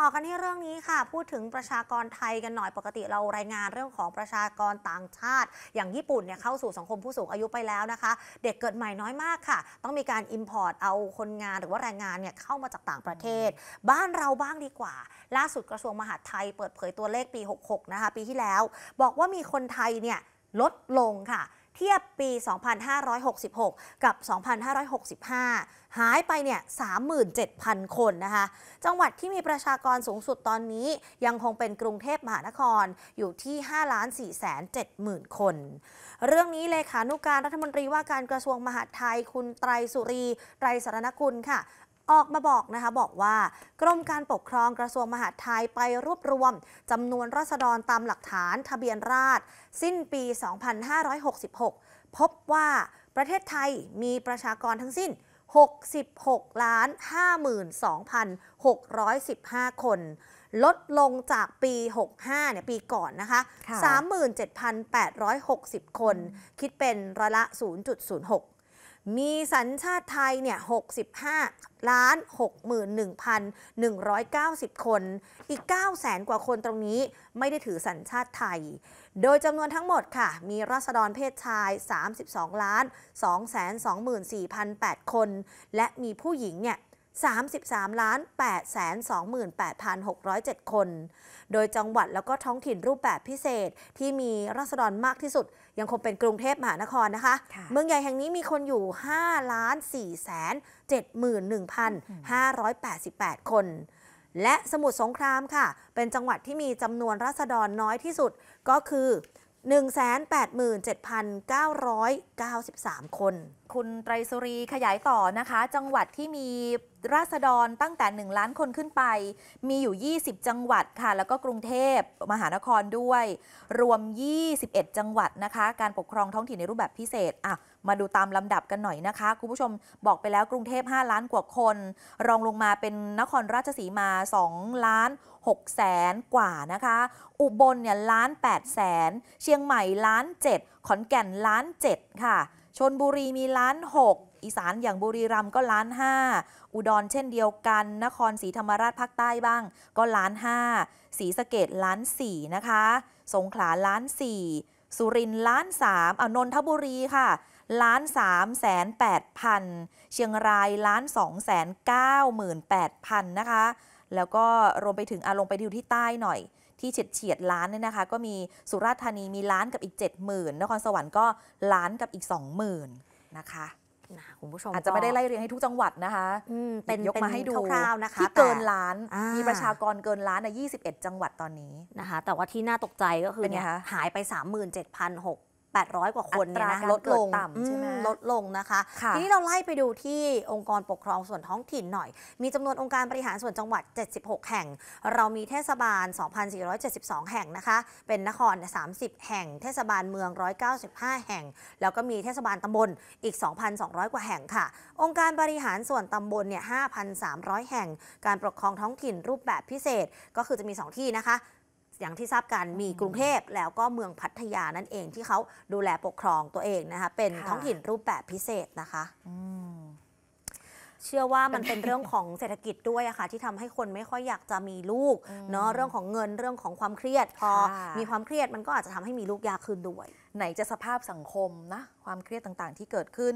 ต่อกันที่เรื่องนี้ค่ะ พูดถึงประชากรไทยกันหน่อย ปกติเรารายงานเรื่องของประชากรต่างชาติ อย่างญี่ปุ่นเนี่ยเข้าสู่สังคมผู้สูงอายุไปแล้วนะคะ เด็กเกิดใหม่น้อยมากค่ะ ต้องมีการอิมพอร์ตเอาคนงานหรือว่าแรงงานเนี่ยเข้ามาจากต่างประเทศ บ้านเราบ้างดีกว่า ล่าสุดกระทรวงมหาดไทยเปิดเผยตัวเลขปี 66 นะคะ ปีที่แล้ว บอกว่ามีคนไทยเนี่ยลดลงค่ะเทียบปี 2566 กับ 2565 หายไปเนี่ย 37,000 คนนะคะ จังหวัดที่มีประชากรสูงสุดตอนนี้ยังคงเป็นกรุงเทพมหานครอยู่ที่ 5 4 7 0 0 0คน เรื่องนี้เลขานุการรัฐมนตรีว่าการกระทรวงมหาดไทยคุณไตรสุรี ไตรสารณกุลค่ะออกมาบอกนะคะบอกว่ากรมการปกครองกระทรวงมหาดไทยไปรวบรวมจำนวนรัษฎรตามหลักฐานทะเบียนราษฎรสิ้นปี 2566 พบว่าประเทศไทยมีประชากรทั้งสิ้น 66ล้าน52,615 คน ลดลงจากปี 65 เนี่ยปีก่อนนะคะคะ37,860 คนคิดเป็นร้อยละ 0.06มีสัญชาติไทยเนี่ย65ล้าน61,190 คน อีก9 0 0แสนกว่าคนตรงนี้ไม่ได้ถือสัญชาติไทย โดยจำนวนทั้งหมดค่ะ มีราษฎรเพศชาย 32ล้าน224,008คน และมีผู้หญิงเนี่ย33ล้าน8แสน28,607 คน โดยจังหวัดแล้วก็ท้องถิ่นรูปแบบพิเศษที่มีรัษฎรมากที่สุด ยังคงเป็นกรุงเทพมหานครนะคะ เมืองใหญ่แห่งนี้มีคนอยู่5ล้าน4แสน71,588 คน และสมุทรสงครามค่ะ เป็นจังหวัดที่มีจำนวนรัษฎรน้อยที่สุดก็คือ 187,993 คน คุณไตรสุรีขยายต่อนะคะจังหวัดที่มีราษฎรตั้งแต่ 1 ล้านคนขึ้นไป มีอยู่ 20 จังหวัดค่ะ แล้วก็กรุงเทพมหานครด้วย รวม 21 จังหวัดนะคะ การปกครองท้องถิ่นในรูปแบบพิเศษอ่ะมาดูตามลำดับกันหน่อยนะคะ คุณผู้ชมบอกไปแล้วกรุงเทพ 5 ล้านกว่าคน รองลงมาเป็นนครราชสีมา2ล้าน6แสนกว่านะคะ อุบลเนี่ยล้าน8แสน เชียงใหม่ล้าน 7 ขอนแก่นล้าน7ค่ะชนบุรีมีล้าน6อีสานอย่างบุรีรัมย์ก็ล้านห้าอุดรเช่นเดียวกัน นครศรีธรรมราชภาคใต้บ้างก็ล้านห้าศรีสะเกดล้านสี่นะคะ สงขลาล้านสี่สุรินทร์ล้านสามออานนทบุรีค่ะ ล้านสามแสนแปดพันเชียงรายล้านสองแสนเก้าหมื่นแปดพันนะคะ แล้วก็รวมไปถึงอาลงไปดูที่ใต้หน่อย ที่เฉียดเฉียดล้านเนี่ยนะคะก็มีสุราษฎร์ธานีมีล้านกับอีก 70,000 นครสวรรค์ก็ล้านกับอีก20,000นะคะนะคุณผู้ชมอาจจะไม่ได้ไล่เรียงให้ทุกจังหวัดนะคะ เป็นยกมาให้ดูคร่าวๆนะคะที่เกินล้านมีประชากรเกินล้านใน21 จังหวัดตอนนี้นะคะ แต่ว่าที่น่าตกใจก็คือเนี่ยหายไป 37,600 800กว่าคนเนี่ยนะลดลงต่ำใช่ไหมลดลงนะคะทีนี้เราไล่ไปดูที่องค์กรปกครองส่วนท้องถิ่นหน่อย มีจำนวนองค์การบริหารส่วนจังหวัด 76 แห่ง เรามีเทศบาล 2,472 แห่งนะคะ เป็นนคร 30 แห่ง เทศบาลเมือง 195 แห่ง แล้วก็มีเทศบาลตำบลอีก 2,200 กว่าแห่งค่ะ องค์การบริหารส่วนตำบลเนี่ย5,300 แห่งการปกครองท้องถิ่นรูปแบบพิเศษก็คือจะมี2ที่นะคะอย่างที่ทราบกันมีกรุงเทพแล้วก็เมืองพัทยานั่นเองที่เขา ดูแลปกครองตัวเองนะคะเป็นท้องถิ่นรูปแบบพิเศษนะคะเชื่อว่ามันเป็นเรื่องของเศรษฐกิจด้วยอะค่ะ ที่ทำให้คนไม่ค่อยอยากจะมีลูกเนาะเรื่องของเงินเรื่องของความเครียดพอ มีความเครียดมันก็อาจจะทำให้มีลูกยากขึ้นด้วย ไหนจะสภาพสังคมนะความเครียดต่างๆ ที่เกิดขึ้น